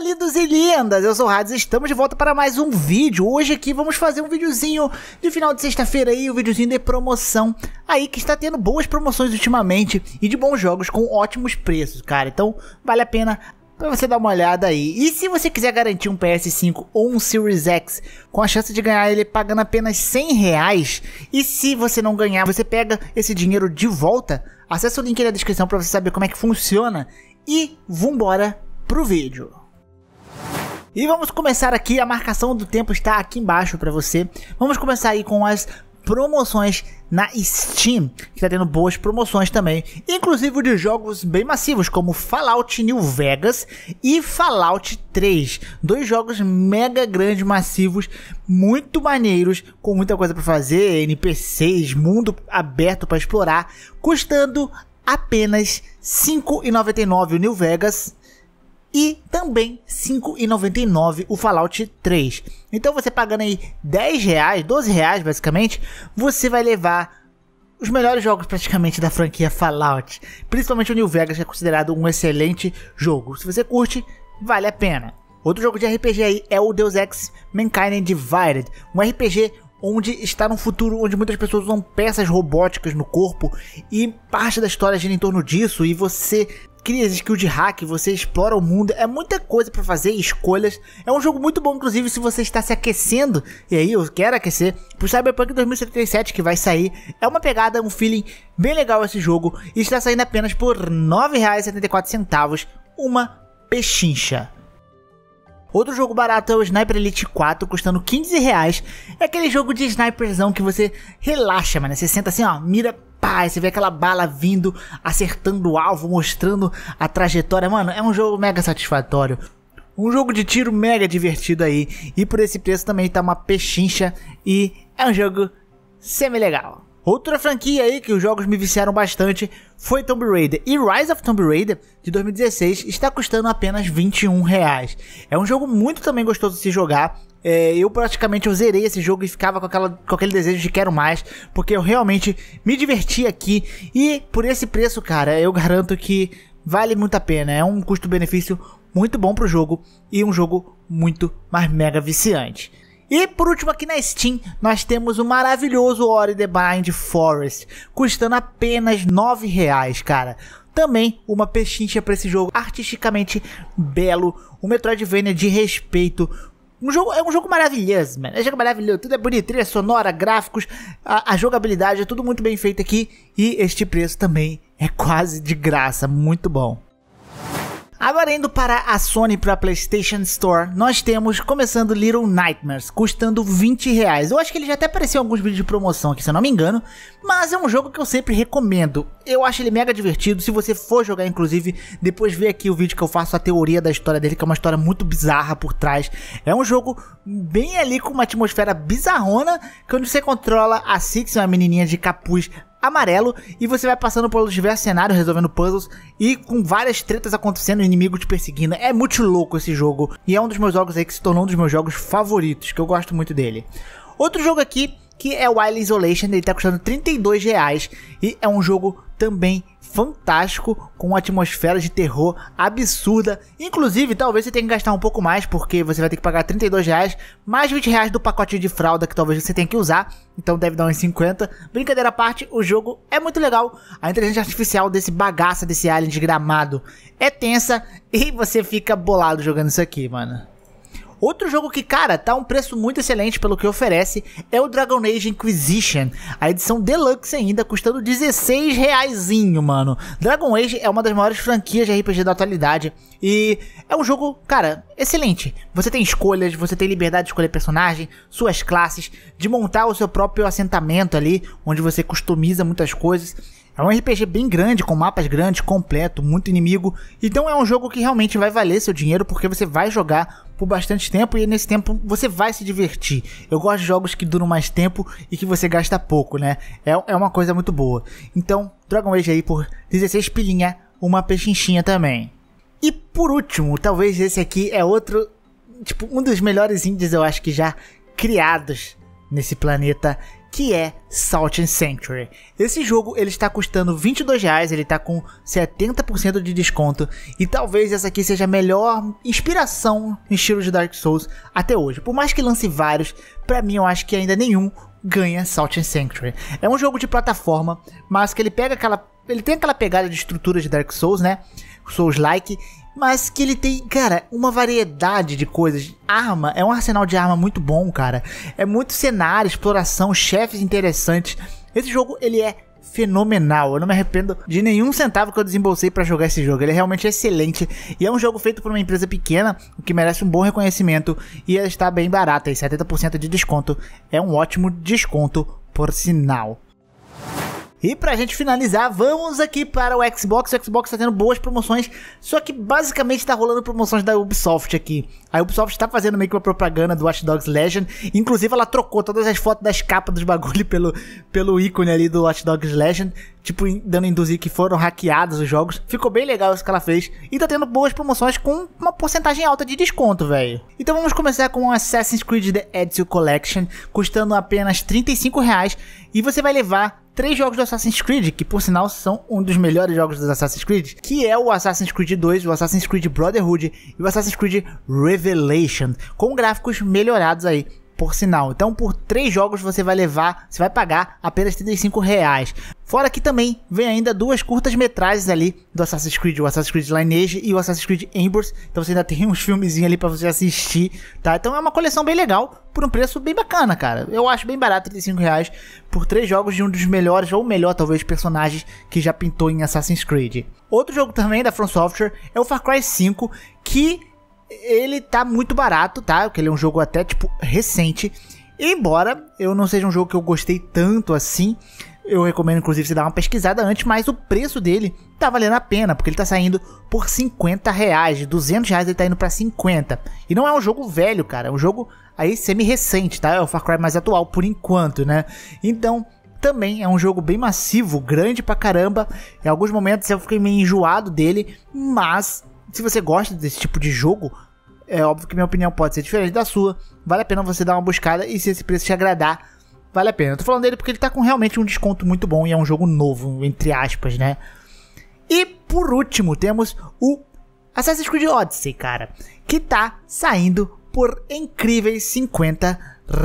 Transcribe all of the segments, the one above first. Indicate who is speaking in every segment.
Speaker 1: Falidos e lindas, eu sou o Hades, estamos de volta para mais um vídeo. Hoje aqui vamos fazer um videozinho de final de sexta-feira aí, um videozinho de promoção aí que está tendo boas promoções ultimamente e de bons jogos com ótimos preços, cara. Então vale a pena para você dar uma olhada aí. E se você quiser garantir um PS5 ou um Series X com a chance de ganhar ele pagando apenas 100 reais, e se você não ganhar, você pega esse dinheiro de volta, acessa o link na descrição para você saber como é que funciona e vambora pro vídeo. E vamos começar aqui, a marcação do tempo está aqui embaixo para você. Vamos começar aí com as promoções na Steam, que tá tendo boas promoções também, inclusive de jogos bem massivos como Fallout New Vegas e Fallout 3, dois jogos mega grandes, massivos, muito maneiros, com muita coisa para fazer, NPCs, mundo aberto para explorar, custando apenas 5,99 o New Vegas e também 5,99 o Fallout 3. Então você pagando aí R$ reais, R$ reais basicamente, você vai levar os melhores jogos praticamente da franquia Fallout, principalmente o New Vegas que é considerado um excelente jogo. Se você curte, vale a pena. Outro jogo de RPG aí é o Deus Ex Mankind Divided, um RPG onde está num futuro onde muitas pessoas usam peças robóticas no corpo e parte da história gira em torno disso e você cria skill de hack, você explora o mundo, é muita coisa para fazer, escolhas. É um jogo muito bom, inclusive, se você está se aquecendo, e aí eu quero aquecer, pro Cyberpunk 2077 que vai sair. É uma pegada, um feeling bem legal esse jogo, e está saindo apenas por R$ 9,74, uma pechincha. Outro jogo barato é o Sniper Elite 4, custando 15 reais. É aquele jogo de sniperzão que você relaxa, mano. Você senta assim, ó, mira pá, você vê aquela bala vindo, acertando o alvo, mostrando a trajetória. Mano, é um jogo mega satisfatório. Um jogo de tiro mega divertido aí. E por esse preço também tá uma pechincha e é um jogo semi-legal. Outra franquia aí que os jogos me viciaram bastante foi Tomb Raider. E Rise of Tomb Raider de 2016 está custando apenas 21 reais. É um jogo muito também gostoso de se jogar. É, eu praticamente eu zerei esse jogo e ficava com, aquela, com aquele desejo de quero mais, porque eu realmente me diverti aqui e por esse preço, cara, eu garanto que vale muito a pena. É um custo-benefício muito bom pro jogo e um jogo muito mais mega viciante. E por último aqui na Steam, nós temos o maravilhoso Ori the Blind Forest, custando apenas R$ 9,00, cara. Também uma pechincha para esse jogo artisticamente belo, o Metroidvania de respeito, um jogo, é um jogo maravilhoso, mano. É um jogo maravilhoso. Tudo é bonito, é sonora, gráficos, a, a, jogabilidade, é tudo muito bem feito aqui. E este preço também é quase de graça. Muito bom. Agora indo para a Sony para a PlayStation Store, nós temos começando Little Nightmares, custando 20 reais. Eu acho que ele já até apareceu em alguns vídeos de promoção aqui, se eu não me engano, mas é um jogo que eu sempre recomendo. Eu acho ele mega divertido, se você for jogar, inclusive, depois vê aqui o vídeo que eu faço a teoria da história dele, que é uma história muito bizarra por trás. É um jogo bem ali com uma atmosfera bizarrona, quando você controla a Six, uma menininha de capuz amarelo e você vai passando por diversos cenários, resolvendo puzzles e com várias tretas acontecendo, inimigo te perseguindo. É muito louco esse jogo e é um dos meus jogos aí que se tornou um dos meus jogos favoritos, que eu gosto muito dele. Outro jogo aqui que é o Wild Isolation, ele tá custando 32 reais e é um jogo também fantástico, com uma atmosfera de terror absurda. Inclusive, talvez você tenha que gastar um pouco mais, porque você vai ter que pagar 32 reais, mais 20 reais do pacote de fralda que talvez você tenha que usar, então deve dar uns 50. Brincadeira à parte, o jogo é muito legal. A inteligência artificial desse bagaça, desse alien desgramado, é tensa e você fica bolado jogando isso aqui, mano. Outro jogo que, cara, tá um preço muito excelente pelo que oferece é o Dragon Age Inquisition, a edição deluxe ainda, custando 16 reaisinho, mano. Dragon Age é uma das maiores franquias de RPG da atualidade e é um jogo, cara, excelente. Você tem escolhas, você tem liberdade de escolher personagem, suas classes, de montar o seu próprio assentamento ali, onde você customiza muitas coisas. É um RPG bem grande, com mapas grandes, completo, muito inimigo. Então é um jogo que realmente vai valer seu dinheiro porque você vai jogar por bastante tempo e nesse tempo você vai se divertir. Eu gosto de jogos que duram mais tempo e que você gasta pouco, né? É, é uma coisa muito boa. Então, Dragon Age aí por 16 pilinha, uma pechinchinha também. E por último, talvez esse aqui é outro, tipo, um dos melhores indies eu acho que já criados nesse planeta, que é Salt and Sanctuary. Esse jogo ele está custando 22 reais, ele está com 70% de desconto e talvez essa aqui seja a melhor inspiração em estilo de Dark Souls até hoje. Por mais que lance vários, para mim eu acho que ainda nenhum ganha Salt and Sanctuary. É um jogo de plataforma, mas que ele pega aquela ele tem aquela pegada de estrutura de Dark Souls, né? Souls-like, mas que ele tem, cara, uma variedade de coisas. Arma, é um arsenal de arma muito bom, cara. É muito cenário, exploração, chefes interessantes. Esse jogo, ele é fenomenal. Eu não me arrependo de nenhum centavo que eu desembolsei para jogar esse jogo. Ele é realmente excelente e é um jogo feito por uma empresa pequena, o que merece um bom reconhecimento e está bem barata, e 70% de desconto é um ótimo desconto por sinal. E pra gente finalizar, vamos aqui para o Xbox. O Xbox tá tendo boas promoções, só que basicamente tá rolando promoções da Ubisoft aqui. A Ubisoft tá fazendo meio que uma propaganda do Watch Dogs Legend. Inclusive, ela trocou todas as fotos das capas dos bagulho pelo, pelo ícone ali do Watch Dogs Legend. Tipo, dando a induzir que foram hackeados os jogos. Ficou bem legal isso que ela fez. E tá tendo boas promoções com uma porcentagem alta de desconto, velho. Então vamos começar com o Assassin's Creed The Ezio Collection, custando apenas 35 reais. E você vai levar três jogos do Assassin's Creed, que por sinal são um dos melhores jogos do Assassin's Creed, que é o Assassin's Creed 2, o Assassin's Creed Brotherhood e o Assassin's Creed Revelation, com gráficos melhorados aí por sinal. Então, por três jogos você vai levar, você vai pagar apenas 35 reais. Fora que também vem ainda duas curtas metragens ali do Assassin's Creed, o Assassin's Creed Lineage e o Assassin's Creed Embers. Então você ainda tem uns filmezinhos ali para você assistir, tá? Então é uma coleção bem legal por um preço bem bacana, cara. Eu acho bem barato, 35 reais por três jogos de um dos melhores ou melhor talvez personagens que já pintou em Assassin's Creed. Outro jogo também da From Software é o Far Cry 5, que ele tá muito barato, tá? Porque ele é um jogo até, tipo, recente. Embora eu não seja um jogo que eu gostei tanto assim, eu recomendo inclusive você dar uma pesquisada antes, mas o preço dele tá valendo a pena, porque ele tá saindo por 50 reais, de 200 reais ele tá indo pra 50. E não é um jogo velho, cara, é um jogo aí semi-recente, tá? É o Far Cry mais atual por enquanto, né? Então, também é um jogo bem massivo, grande pra caramba. Em alguns momentos eu fiquei meio enjoado dele, mas se você gosta desse tipo de jogo, é óbvio que minha opinião pode ser diferente da sua. Vale a pena você dar uma buscada e se esse preço te agradar, vale a pena. Eu tô falando dele porque ele tá com realmente um desconto muito bom e é um jogo novo, entre aspas, né? E por último, temos o Assassin's Creed Odyssey, cara, que tá saindo por incríveis 50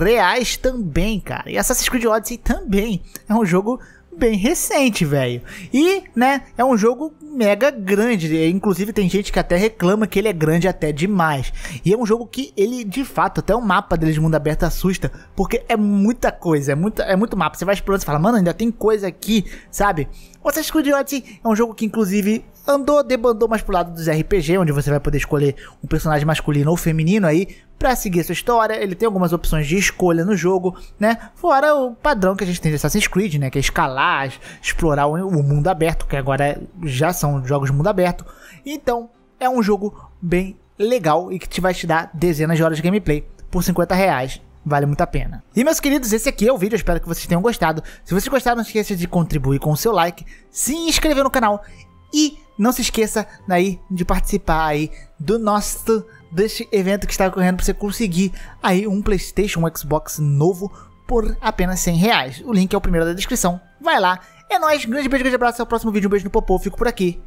Speaker 1: reais também, cara. E Assassin's Creed Odyssey também é um jogo bem recente, velho. E, né, é um jogo mega grande. É, inclusive tem gente que até reclama que ele é grande até demais. E é um jogo que ele, de fato, até o mapa dele de mundo aberto assusta, porque é muita coisa, é, muito é muito mapa. Você vai explorando e fala, mano, ainda tem coisa aqui, sabe? O Assassin's Creed Odyssey é um jogo que, inclusive, andou, debandou mais pro lado dos RPG, onde você vai poder escolher um personagem masculino ou feminino aí, para seguir sua história, ele tem algumas opções de escolha no jogo, né? Fora o padrão que a gente tem de Assassin's Creed, né? Que é escalar, explorar o mundo aberto, que agora já são jogos mundo aberto. Então, é um jogo bem legal e que te vai te dar dezenas de horas de gameplay por 50 reais vale muito a pena. E meus queridos, esse aqui é o vídeo, espero que vocês tenham gostado. Se vocês gostaram, não esqueça de contribuir com o seu like, se inscrever no canal e não se esqueça daí né, de participar aí do nosso deste evento que está ocorrendo para você conseguir aí um PlayStation, um Xbox novo por apenas 100 reais. O link é o primeiro da descrição. Vai lá. É nóis. Grande beijo, grande abraço. Até o próximo vídeo. Um beijo no popô. Fico por aqui.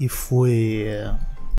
Speaker 1: E fui.